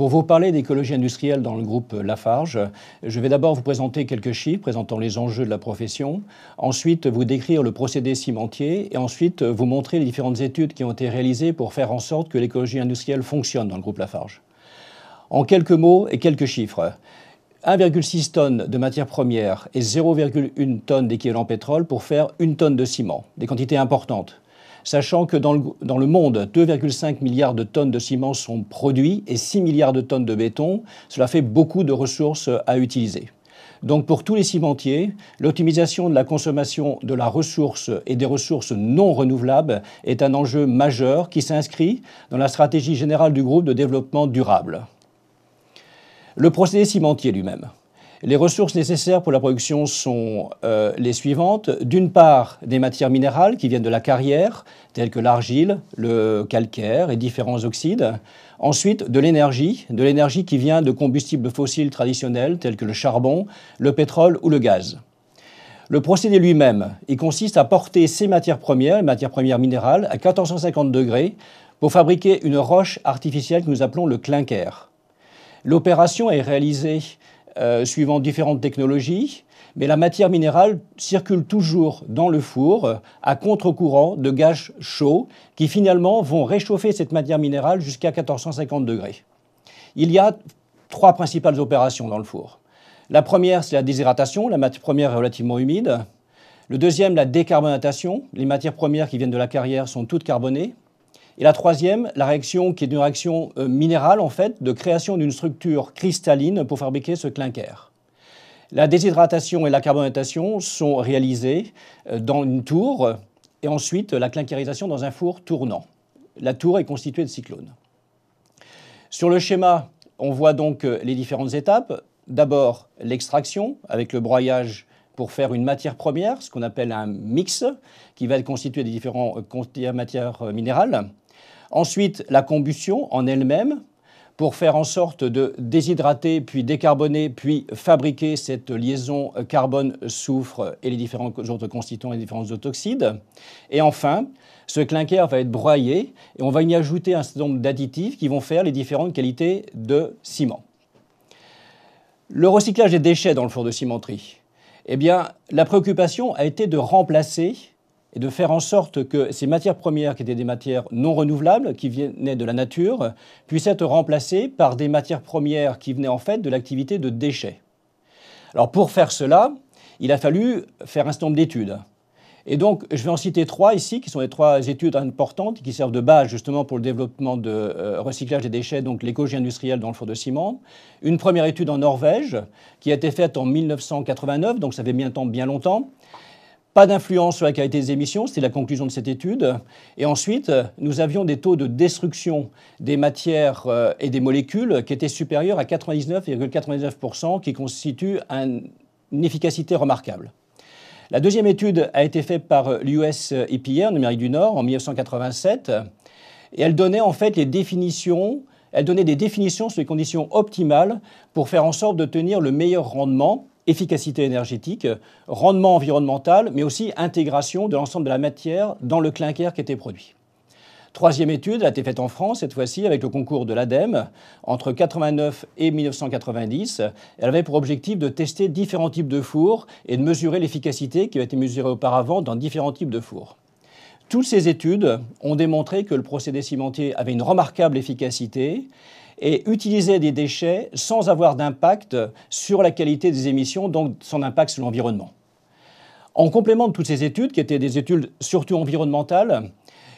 Pour vous parler d'écologie industrielle dans le groupe Lafarge, je vais d'abord vous présenter quelques chiffres présentant les enjeux de la profession, ensuite vous décrire le procédé cimentier et ensuite vous montrer les différentes études qui ont été réalisées pour faire en sorte que l'écologie industrielle fonctionne dans le groupe Lafarge. En quelques mots et quelques chiffres. 1,6 tonnes de matières premières et 0,1 tonne d'équivalent pétrole pour faire une tonne de ciment, des quantités importantes sachant que dans le, dans monde, 2,5 milliards de tonnes de ciment sont produits et 6 milliards de tonnes de béton. Cela fait beaucoup de ressources à utiliser. Donc pour tous les cimentiers, l'optimisation de la consommation de la ressource et des ressources non renouvelables est un enjeu majeur qui s'inscrit dans la stratégie générale du groupe de développement durable. Le procédé cimentier lui-même. Les ressources nécessaires pour la production sont euh, les suivantes. D'une part, des matières minérales qui viennent de la carrière, telles que l'argile, le calcaire et différents oxydes. Ensuite, de l'énergie, de l'énergie qui vient de combustibles fossiles traditionnels, tels que le charbon, le pétrole ou le gaz. Le procédé lui-même, il consiste à porter ces matières premières, les matières premières minérales, à 1450 degrés pour fabriquer une roche artificielle que nous appelons le clinker. L'opération est réalisée euh, suivant différentes technologies, mais la matière minérale circule toujours dans le four euh, à contre-courant de gaz chauds qui finalement vont réchauffer cette matière minérale jusqu'à 1450 degrés. Il y a trois principales opérations dans le four. La première, c'est la déshydratation, la matière première est relativement humide. Le deuxième, la décarbonatation. Les matières premières qui viennent de la carrière sont toutes carbonées. Et la troisième, la réaction qui est une réaction euh, minérale, en fait, de création d'une structure cristalline pour fabriquer ce clinker. La déshydratation et la carbonatation sont réalisées euh, dans une tour et ensuite la clinkerisation dans un four tournant. La tour est constituée de cyclones. Sur le schéma, on voit donc euh, les différentes étapes. D'abord l'extraction avec le broyage pour faire une matière première, ce qu'on appelle un mix, qui va être constitué des différentes euh, euh, matières euh, minérales. Ensuite, la combustion en elle-même, pour faire en sorte de déshydrater, puis décarboner, puis fabriquer cette liaison carbone-soufre et les différents autres constituants et les différents autoxydes. Et enfin, ce clinker va être broyé et on va y ajouter un certain nombre d'additifs qui vont faire les différentes qualités de ciment. Le recyclage des déchets dans le four de cimenterie eh bien, la préoccupation a été de remplacer et de faire en sorte que ces matières premières, qui étaient des matières non renouvelables, qui venaient de la nature, puissent être remplacées par des matières premières qui venaient en fait de l'activité de déchets. Alors pour faire cela, il a fallu faire un certain nombre d'études. Et donc, je vais en citer trois ici, qui sont les trois études importantes, qui servent de base justement pour le développement de euh, recyclage des déchets, donc l'écologie industrielle dans le four de ciment. Une première étude en Norvège, qui a été faite en 1989, donc ça fait bien, temps, bien longtemps. Pas d'influence sur la qualité des émissions, c'était la conclusion de cette étude. Et ensuite, nous avions des taux de destruction des matières euh, et des molécules qui étaient supérieurs à 99,99%, qui constituent une efficacité remarquable. La deuxième étude a été faite par euh, l'US EPA euh, en Amérique du Nord en 1987 et elle donnait en fait les définitions, elle donnait des définitions sur les conditions optimales pour faire en sorte de tenir le meilleur rendement efficacité énergétique, rendement environnemental, mais aussi intégration de l'ensemble de la matière dans le clinker qui était produit. Troisième étude, a été faite en France, cette fois-ci avec le concours de l'ADEME, entre 89 et 1990. Elle avait pour objectif de tester différents types de fours et de mesurer l'efficacité qui avait été mesurée auparavant dans différents types de fours. Toutes ces études ont démontré que le procédé cimentier avait une remarquable efficacité et utilisait des déchets sans avoir d'impact sur la qualité des émissions, donc sans impact sur l'environnement. En complément de toutes ces études, qui étaient des études surtout environnementales,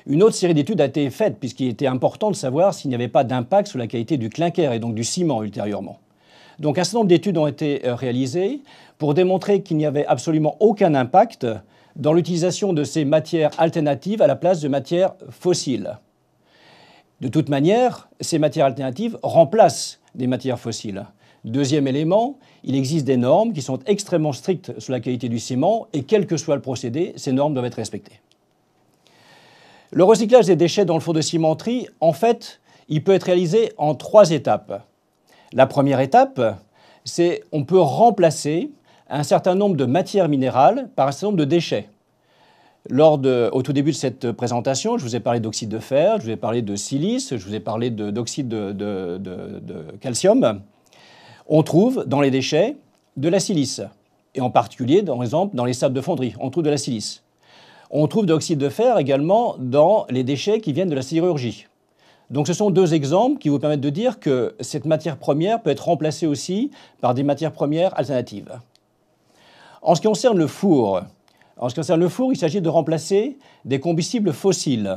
une autre série d'études a été faite, puisqu'il était important de savoir s'il n'y avait pas d'impact sur la qualité du clinker et donc du ciment ultérieurement. Donc un certain nombre d'études ont été euh, réalisées pour démontrer qu'il n'y avait absolument aucun impact dans l'utilisation de ces matières alternatives à la place de matières fossiles. De toute manière, ces matières alternatives remplacent des matières fossiles. Deuxième élément, il existe des normes qui sont extrêmement strictes sur la qualité du ciment et quel que soit le procédé, ces normes doivent être respectées. Le recyclage des déchets dans le four de cimenterie, en fait, il peut être réalisé en trois étapes. La première étape, c'est on peut remplacer un certain nombre de matières minérales par un certain nombre de déchets. Lors de, au tout début de cette présentation, je vous ai parlé d'oxyde de fer, je vous ai parlé de silice, je vous ai parlé d'oxyde de, de, de calcium. On trouve dans les déchets de la silice, et en particulier, par exemple, dans les sables de fonderie, on trouve de la silice. On trouve de l'oxyde de fer également dans les déchets qui viennent de la sidérurgie. Donc ce sont deux exemples qui vous permettent de dire que cette matière première peut être remplacée aussi par des matières premières alternatives. En ce qui concerne le four, en ce qui concerne le four, il s'agit de remplacer des combustibles fossiles.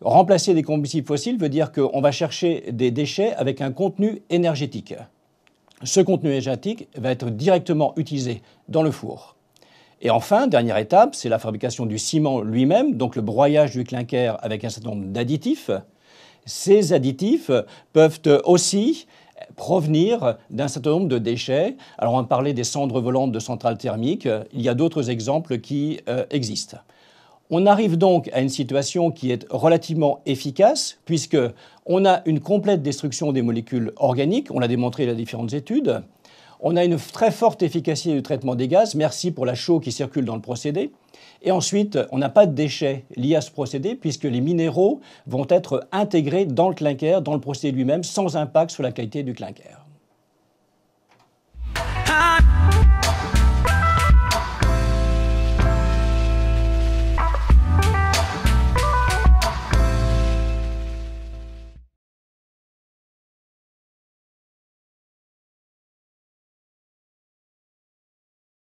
Remplacer des combustibles fossiles veut dire qu'on va chercher des déchets avec un contenu énergétique. Ce contenu énergétique va être directement utilisé dans le four. Et enfin, dernière étape, c'est la fabrication du ciment lui-même, donc le broyage du clinker avec un certain nombre d'additifs. Ces additifs peuvent aussi provenir d'un certain nombre de déchets. Alors on parlait des cendres volantes de centrales thermiques, il y a d'autres exemples qui euh, existent. On arrive donc à une situation qui est relativement efficace puisque on a une complète destruction des molécules organiques, on l'a démontré dans différentes études. On a une très forte efficacité du traitement des gaz, merci pour la chaux qui circule dans le procédé. Et ensuite, on n'a pas de déchets liés à ce procédé, puisque les minéraux vont être intégrés dans le clinker, dans le procédé lui-même, sans impact sur la qualité du clinker.